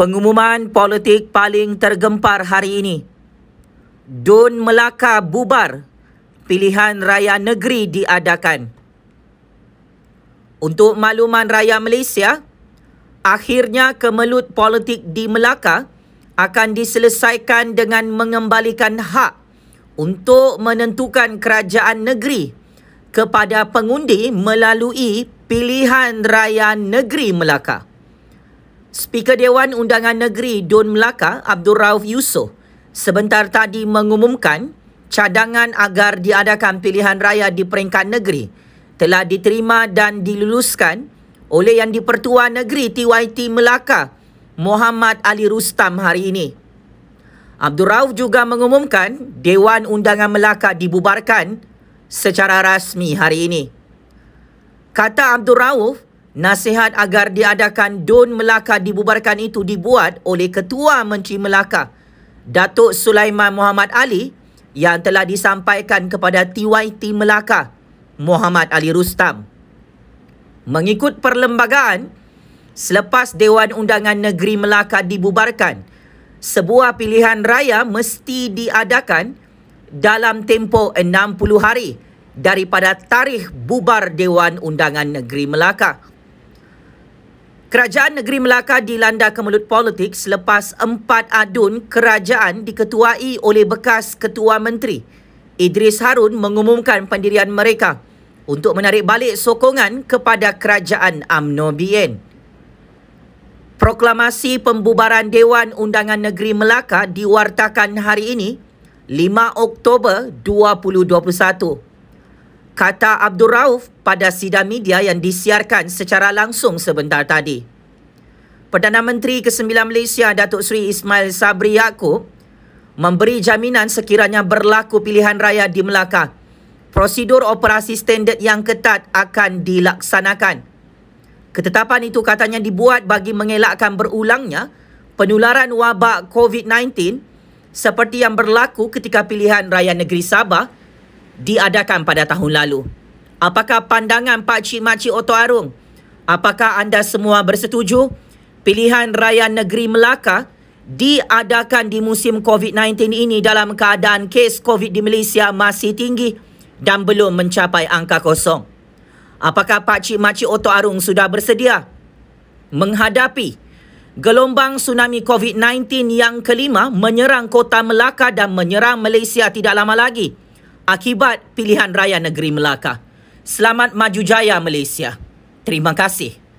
Pengumuman politik paling tergempar hari ini. Dun Melaka bubar. Pilihan raya negeri diadakan. Untuk makluman raya Malaysia, akhirnya kemelut politik di Melaka akan diselesaikan dengan mengembalikan hak untuk menentukan kerajaan negeri kepada pengundi melalui pilihan raya negeri Melaka. Speaker Dewan Undangan Negeri Dun Melaka Abdul Rauf Yusof sebentar tadi mengumumkan cadangan agar diadakan pilihan raya di peringkat negeri telah diterima dan diluluskan oleh Yang di-Pertua Negeri TYT Melaka Muhammad Ali Rustam hari ini. Abdul Rauf juga mengumumkan Dewan Undangan Melaka dibubarkan secara rasmi hari ini. Kata Abdul Rauf, Nasihat agar diadakan don Melaka dibubarkan itu dibuat oleh Ketua Menteri Melaka, Datuk Sulaiman Muhammad Ali yang telah disampaikan kepada TYT Melaka, Muhammad Ali Rustam. Mengikut perlembagaan, selepas Dewan Undangan Negeri Melaka dibubarkan, sebuah pilihan raya mesti diadakan dalam tempoh 60 hari daripada tarikh bubar Dewan Undangan Negeri Melaka. Kerajaan Negeri Melaka dilanda kemelut politik selepas empat adun kerajaan diketuai oleh bekas Ketua Menteri. Idris Harun mengumumkan pendirian mereka untuk menarik balik sokongan kepada Kerajaan UMNO BN. Proklamasi Pembubaran Dewan Undangan Negeri Melaka diwartakan hari ini, 5 Oktober 2021 kata Abdul Rauf pada sidang media yang disiarkan secara langsung sebentar tadi. Perdana Menteri ke-9 Malaysia Datuk Seri Ismail Sabri Yaakob memberi jaminan sekiranya berlaku pilihan raya di Melaka. Prosedur operasi standard yang ketat akan dilaksanakan. Ketetapan itu katanya dibuat bagi mengelakkan berulangnya penularan wabak COVID-19 seperti yang berlaku ketika pilihan raya negeri Sabah 2019 diadakan pada tahun lalu. Apakah pandangan Pak Cik Mak Cik Oto Arung? Apakah anda semua bersetuju pilihan raya negeri Melaka diadakan di musim COVID-19 ini dalam keadaan kes COVID di Malaysia masih tinggi dan belum mencapai angka kosong? Apakah Pak Cik Mak Cik Oto Arung sudah bersedia menghadapi gelombang tsunami COVID-19 yang kelima menyerang kota Melaka dan menyerang Malaysia tidak lama lagi? akibat pilihan raya negeri Melaka. Selamat maju jaya Malaysia. Terima kasih.